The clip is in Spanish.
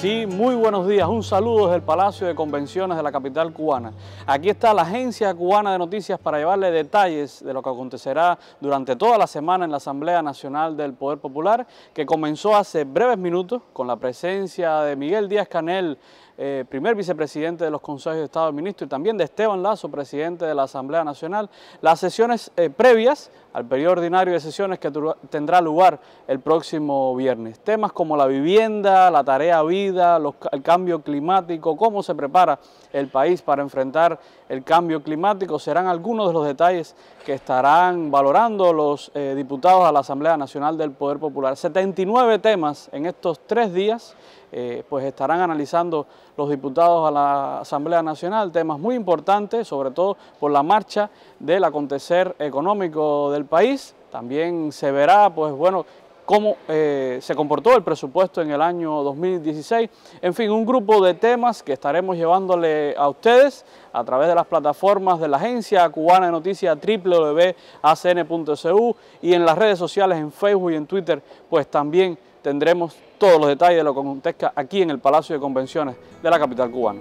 Sí, muy buenos días. Un saludo desde el Palacio de Convenciones de la capital cubana. Aquí está la Agencia Cubana de Noticias para llevarle detalles de lo que acontecerá durante toda la semana en la Asamblea Nacional del Poder Popular, que comenzó hace breves minutos con la presencia de Miguel Díaz Canel, eh, primer vicepresidente de los consejos de Estado y Ministro, y también de Esteban Lazo, presidente de la Asamblea Nacional. Las sesiones eh, previas al periodo ordinario de sesiones que tendrá lugar el próximo viernes. Temas como la vivienda, la tarea vida, el cambio climático, cómo se prepara el país para enfrentar el cambio climático, serán algunos de los detalles que estarán valorando los eh, diputados a la Asamblea Nacional del Poder Popular. 79 temas en estos tres días, eh, pues estarán analizando los diputados a la Asamblea Nacional, temas muy importantes, sobre todo por la marcha del acontecer económico del país. También se verá, pues bueno, cómo eh, se comportó el presupuesto en el año 2016. En fin, un grupo de temas que estaremos llevándole a ustedes a través de las plataformas de la Agencia Cubana de Noticias www.acn.cu y en las redes sociales, en Facebook y en Twitter, pues también tendremos todos los detalles de lo que acontezca aquí en el Palacio de Convenciones de la capital cubana.